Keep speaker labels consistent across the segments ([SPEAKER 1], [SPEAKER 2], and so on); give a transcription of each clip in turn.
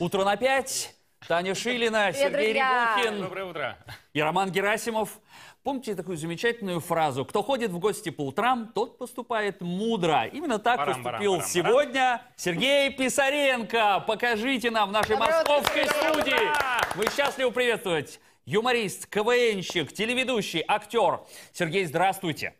[SPEAKER 1] Утро на пять. Таня Шилина, Привет, Сергей друзья. Рябухин. Доброе утро. И Роман Герасимов. Помните такую замечательную фразу? Кто ходит в гости по утрам, тот поступает мудро. Именно так барам, поступил барам, барам, сегодня Сергей Писаренко. Покажите нам в нашей Доброе московской утро, студии. Мы счастливы приветствовать. Юморист, КВНщик, телеведущий, актер. Сергей, здравствуйте.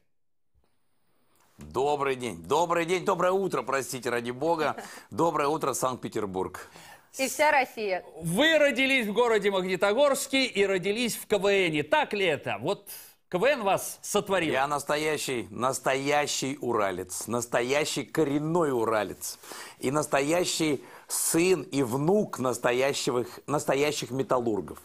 [SPEAKER 1] Добрый день. Добрый день, доброе
[SPEAKER 2] утро, простите, ради бога. Доброе утро, Санкт-Петербург.
[SPEAKER 1] И вся Россия.
[SPEAKER 2] Вы родились в городе Магнитогорске и родились в КВНе. Так ли это? Вот КВН вас сотворил. Я настоящий, настоящий уралец. Настоящий коренной уралец. И настоящий сын и внук настоящих, настоящих металлургов.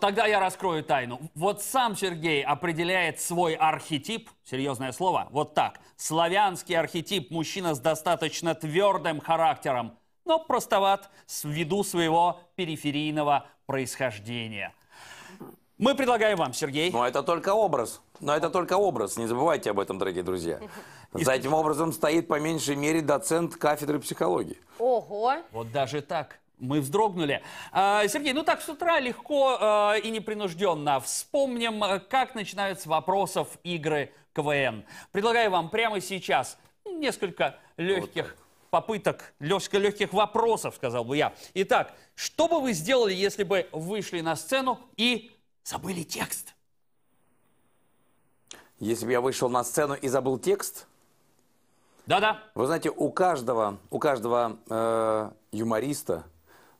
[SPEAKER 1] Тогда я раскрою тайну. Вот сам Сергей определяет свой архетип, серьезное слово, вот так. Славянский архетип, мужчина с достаточно твердым характером, но простоват ввиду своего периферийного происхождения. Мы предлагаем вам, Сергей. Но это только образ.
[SPEAKER 2] Но это только образ. Не забывайте об этом, дорогие друзья. За этим образом стоит по меньшей мере доцент кафедры психологии.
[SPEAKER 1] Ого! Вот даже так. Мы вздрогнули. А, Сергей, ну так с утра легко а, и непринужденно вспомним, э, как начинают вопросов игры КВН. Предлагаю вам прямо сейчас несколько легких вот попыток, легких вопросов, сказал бы я. Итак, что бы вы сделали, если бы вышли на сцену и забыли текст?
[SPEAKER 2] Если бы я вышел на сцену и забыл текст? Да-да. Вы знаете, у каждого, у каждого э, юмориста,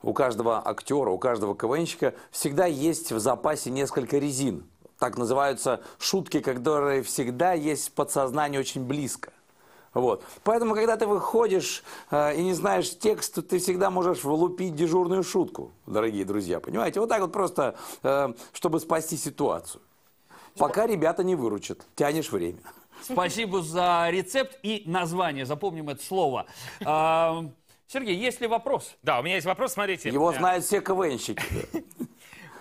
[SPEAKER 2] у каждого актера, у каждого КВНщика всегда есть в запасе несколько резин. Так называются шутки, которые всегда есть в подсознании очень близко. Вот. Поэтому, когда ты выходишь э, и не знаешь текст, то ты всегда можешь влупить дежурную шутку, дорогие друзья, понимаете? Вот так вот просто, э, чтобы спасти ситуацию. Пока ребята не выручат, тянешь время.
[SPEAKER 1] Спасибо за рецепт и название, запомним это слово. Э, Сергей, есть ли вопрос? Да, у меня есть вопрос, смотрите. Его меня... знают все
[SPEAKER 2] КВНщики.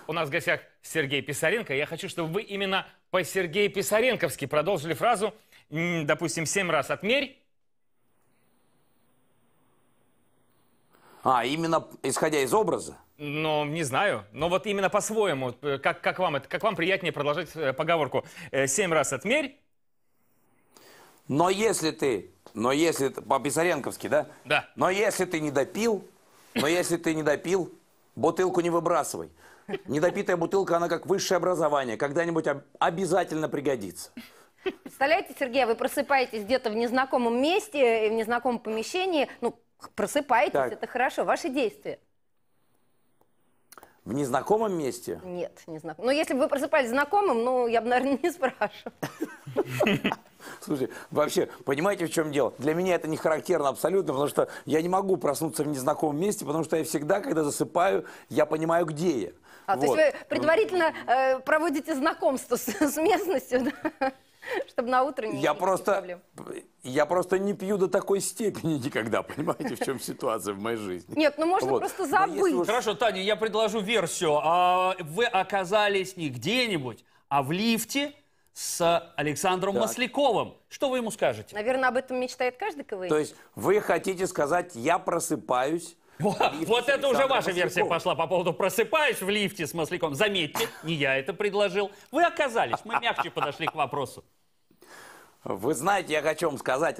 [SPEAKER 1] У нас в гостях Сергей Писаренко. Я хочу, чтобы вы именно по Сергею Писаренковски продолжили фразу допустим, 7 раз отмерь.
[SPEAKER 2] А, именно исходя из образа?
[SPEAKER 1] Ну, не знаю. Но вот именно по-своему, э, как, как, вам, это, как вам приятнее продолжать э, поговорку. Э, семь раз отмерь.
[SPEAKER 2] Но если ты, но если, по-писаренковски, да? Да. Но если ты не допил, но если ты не допил, бутылку не выбрасывай. Недопитая бутылка, она как высшее образование, когда-нибудь обязательно пригодится. Представляете, Сергей, вы просыпаетесь где-то в незнакомом месте, в незнакомом помещении. Ну, просыпаетесь, так. это хорошо. Ваши действия. В незнакомом месте? Нет, не знаком. Ну, если бы вы просыпались знакомым, ну, я бы, наверное, не спрашивал. Слушай, вообще, понимаете, в чем дело? Для меня это не характерно абсолютно, потому что я не могу проснуться в незнакомом месте, потому что я всегда, когда засыпаю, я понимаю, где я. А, вот. то есть вы предварительно э, проводите знакомство с, с местностью, да? Чтобы на утро не я просто, проблем. Я просто не пью до такой степени никогда, понимаете, в чем ситуация в моей жизни. Нет, ну можно вот. просто забыть. Вы...
[SPEAKER 1] Хорошо, Таня, я предложу версию. А, вы оказались не где-нибудь, а в лифте с Александром так. Масляковым. Что вы ему скажете?
[SPEAKER 2] Наверное, об этом мечтает каждый КВН. То есть
[SPEAKER 1] вы хотите сказать, я просыпаюсь вот это уже ваша версия пошла по поводу просыпаюсь в лифте с масляком. Заметьте, не я это предложил. Вы оказались, мы мягче подошли к вопросу.
[SPEAKER 2] Вы знаете, я хочу вам сказать,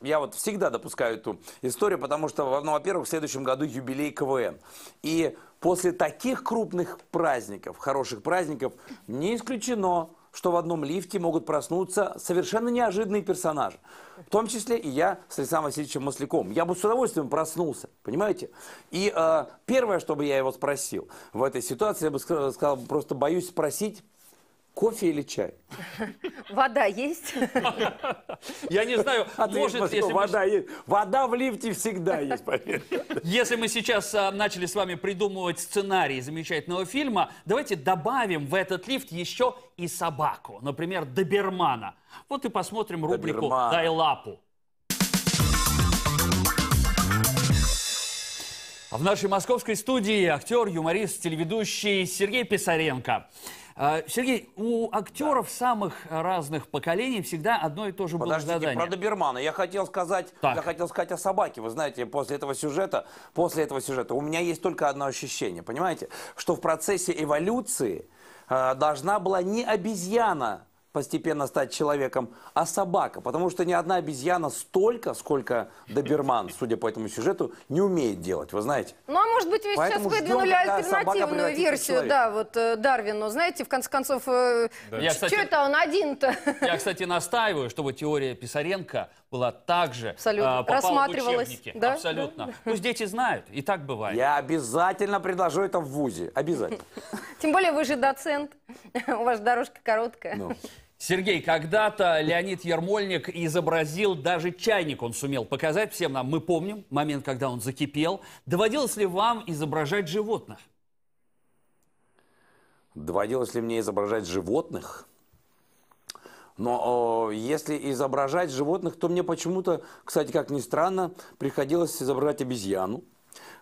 [SPEAKER 2] я вот всегда допускаю эту историю, потому что, ну, во-первых, в следующем году юбилей КВН. И после таких крупных праздников, хороших праздников, не исключено, что в одном лифте могут проснуться совершенно неожиданные персонажи. В том числе и я с Александром Васильевичем Масляком. Я бы с удовольствием проснулся, понимаете? И э, первое, что бы я его спросил в этой ситуации, я бы сказал, просто боюсь спросить, Кофе или чай?
[SPEAKER 1] Вода есть? Я не знаю, Ответ, может, если вода мы... есть. Вода в лифте всегда есть, поверь. Если мы сейчас а, начали с вами придумывать сценарий замечательного фильма, давайте добавим в этот лифт еще и собаку, например, добермана. Вот и посмотрим рубрику Доберман. "Дай лапу". А в нашей московской студии актер, юморист, телеведущий Сергей Писаренко. А, Сергей, у актеров да. самых разных поколений всегда одно и то же Подождите, было задание. про Добермана. Я хотел сказать, так. я хотел
[SPEAKER 2] сказать о собаке. Вы знаете, после этого сюжета, после этого сюжета у меня есть только одно ощущение, понимаете, что в процессе эволюции э, должна была не обезьяна постепенно стать человеком, а собака. Потому что ни одна обезьяна столько, сколько доберман, судя по этому сюжету, не умеет делать, вы знаете.
[SPEAKER 1] Ну, а может быть, вы Поэтому сейчас выдвинули альтернативную версию, да, вот э, Дарвину. Знаете, в конце концов, э, да. я, кстати, что это он один-то? Я, кстати, настаиваю, чтобы теория Писаренко была также Абсолютно. Э, рассматривалась. В Да? Абсолютно. Да? Пусть дети знают, и так бывает. Я обязательно
[SPEAKER 2] предложу это в
[SPEAKER 1] ВУЗе, обязательно.
[SPEAKER 2] Тем более вы же доцент, у вас дорожка короткая. Ну.
[SPEAKER 1] Сергей, когда-то Леонид Ермольник изобразил, даже чайник он сумел показать всем нам. Мы помним момент, когда он закипел. Доводилось ли вам изображать животных?
[SPEAKER 2] Доводилось ли мне изображать животных? Но э, если изображать животных, то мне почему-то, кстати, как ни странно, приходилось изображать обезьяну.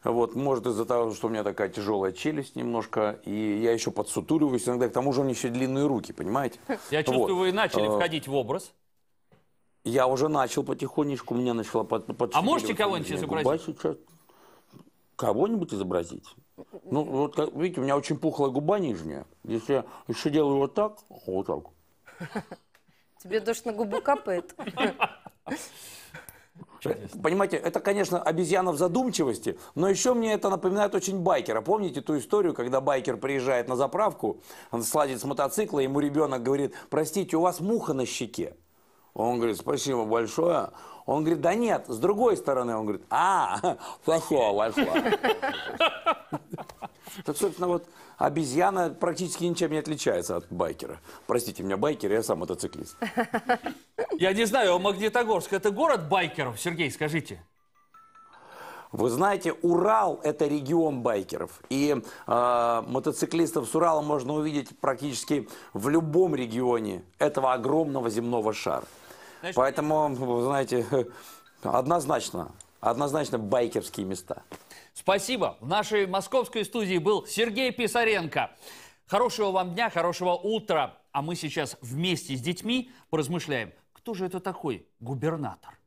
[SPEAKER 2] Вот, может из-за того, что у меня такая тяжелая челюсть немножко, и я еще подсутуриваюсь. иногда, к тому же у меня еще длинные руки, понимаете?
[SPEAKER 1] Я чувствую, вот. вы начали э, входить в образ.
[SPEAKER 2] Я уже начал потихонечку, у меня начала под, под А можете кого-нибудь изобразить? А кого-нибудь изобразить? Ну, вот, видите, у меня очень пухлая губа нижняя. Если я еще делаю вот так, вот так. Тебе дождь на губу капает. Чудесно. Э, понимаете, это, конечно, обезьяна в задумчивости, но еще мне это напоминает очень байкера. Помните ту историю, когда байкер приезжает на заправку, он слазит с мотоцикла, ему ребенок говорит, простите, у вас муха на щеке. Он говорит, спасибо большое. Он говорит, да нет, с другой стороны. Он говорит, а, пошла, пошла. Так, собственно, вот обезьяна практически ничем не отличается от байкера. Простите меня, байкер, я сам мотоциклист.
[SPEAKER 1] Я не знаю, а Магнитогорск это город байкеров? Сергей, скажите.
[SPEAKER 2] Вы знаете, Урал – это регион байкеров. И э, мотоциклистов с Урала можно увидеть практически в любом регионе этого огромного земного шара. Значит, Поэтому, вы знаете, однозначно, однозначно байкерские места.
[SPEAKER 1] Спасибо. В нашей московской студии был Сергей Писаренко. Хорошего вам дня, хорошего утра. А мы сейчас вместе с детьми поразмышляем, кто же это такой губернатор?